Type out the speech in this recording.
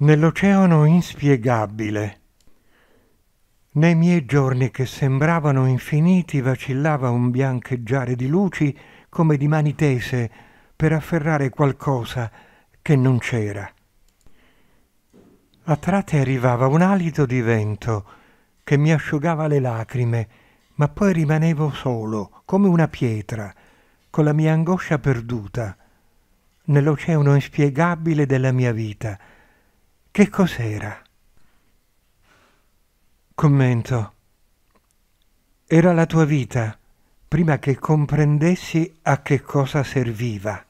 nell'oceano inspiegabile. Nei miei giorni che sembravano infiniti vacillava un biancheggiare di luci come di mani tese per afferrare qualcosa che non c'era. A tratti arrivava un alito di vento che mi asciugava le lacrime, ma poi rimanevo solo, come una pietra, con la mia angoscia perduta, nell'oceano inspiegabile della mia vita, che cos'era? Commento. Era la tua vita prima che comprendessi a che cosa serviva.